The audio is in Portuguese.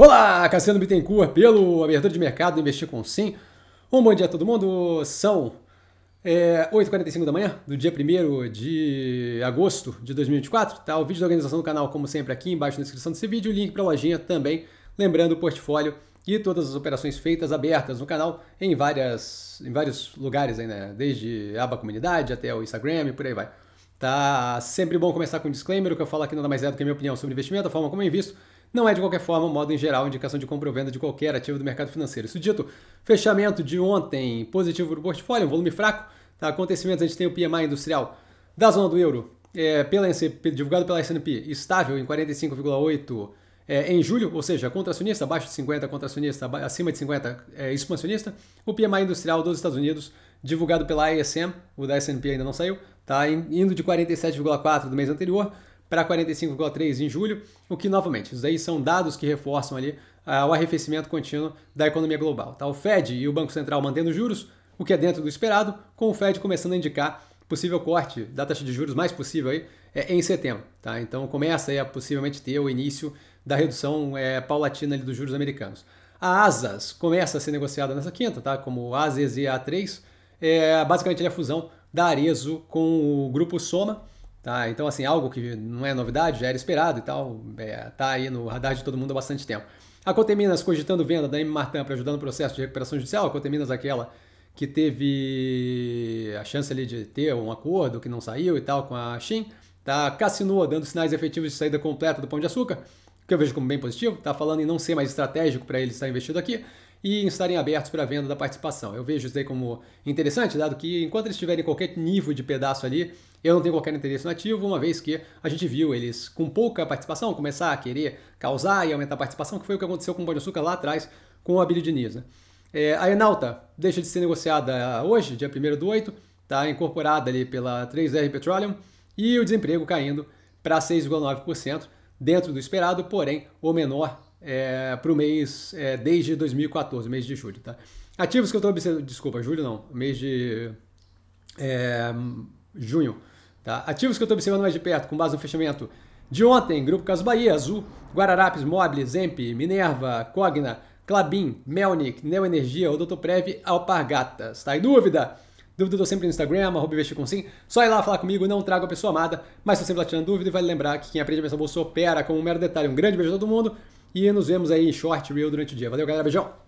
Olá, Cassiano Bittencourt, pelo Abertura de Mercado Investir com Sim. Um bom dia a todo mundo. São é, 8h45 da manhã do dia 1 de agosto de 2024. Tá o vídeo da organização do canal, como sempre, aqui embaixo na descrição desse vídeo. O link para a lojinha também. Lembrando o portfólio e todas as operações feitas abertas no canal em, várias, em vários lugares, aí, né? desde a aba comunidade até o Instagram e por aí vai. Tá sempre bom começar com um disclaimer, o que eu falo aqui nada mais é do que a minha opinião sobre investimento, a forma como eu invisto não é de qualquer forma, modo em geral, indicação de compra ou venda de qualquer ativo do mercado financeiro. Isso dito, fechamento de ontem positivo para o portfólio, um volume fraco. Tá? Acontecimentos, a gente tem o PMI industrial da zona do euro, é, pela, divulgado pela S&P, estável em 45,8 é, em julho, ou seja, contracionista, abaixo de 50, contracionista, acima de 50, é, expansionista. O PMI industrial dos Estados Unidos, divulgado pela ISM, o da S&P ainda não saiu, tá indo de 47,4 do mês anterior para 45,3 em julho, o que novamente, isso aí são dados que reforçam ali ah, o arrefecimento contínuo da economia global. Tá? O Fed e o Banco Central mantendo juros, o que é dentro do esperado, com o Fed começando a indicar possível corte da taxa de juros mais possível aí é, em setembro, tá? Então começa aí a possivelmente ter o início da redução é, paulatina dos juros americanos. A Asas começa a ser negociada nessa quinta, tá? Como e A3, é basicamente é a fusão da Arezo com o grupo Soma Tá? Então, assim, algo que não é novidade, já era esperado e tal, é, tá aí no radar de todo mundo há bastante tempo. A Coteminas cogitando venda da M. Martin para ajudar no processo de recuperação judicial. A Coteminas é aquela que teve a chance ali de ter um acordo que não saiu e tal com a Shin. Tá? Cassinoa dando sinais efetivos de saída completa do Pão de Açúcar, que eu vejo como bem positivo. Tá falando em não ser mais estratégico para ele estar investido aqui e estarem abertos para a venda da participação. Eu vejo isso aí como interessante, dado que enquanto eles tiverem qualquer nível de pedaço ali, eu não tenho qualquer interesse no ativo, uma vez que a gente viu eles com pouca participação começar a querer causar e aumentar a participação, que foi o que aconteceu com o Pão de Açúcar lá atrás com o Abílio Diniz. Né? É, a Enalta deixa de ser negociada hoje, dia 1 do 8, está incorporada ali pela 3R Petroleum e o desemprego caindo para 6,9% dentro do esperado, porém o menor é, para o mês é, desde 2014, mês de julho, tá? Ativos que eu estou observando, desculpa, julho não, mês de é, junho, tá? Ativos que eu estou observando mais de perto, com base no fechamento de ontem, Grupo Casas Bahia, Azul, Guararapes, Mobile, Zemp, Minerva, Cogna, Clabin, Melnik, Neoenergia, Odontoprev, Alpargatas, tá? E dúvida? Dúvida eu tô sempre no Instagram, arroba investir com sim. Só ir lá falar comigo, não trago a pessoa amada, mas tô sempre lá tirando dúvida e vale lembrar que quem aprende a pensar bolsa opera como um mero detalhe. Um grande beijo a todo mundo. E nos vemos aí em short reel durante o dia. Valeu, galera. Beijão!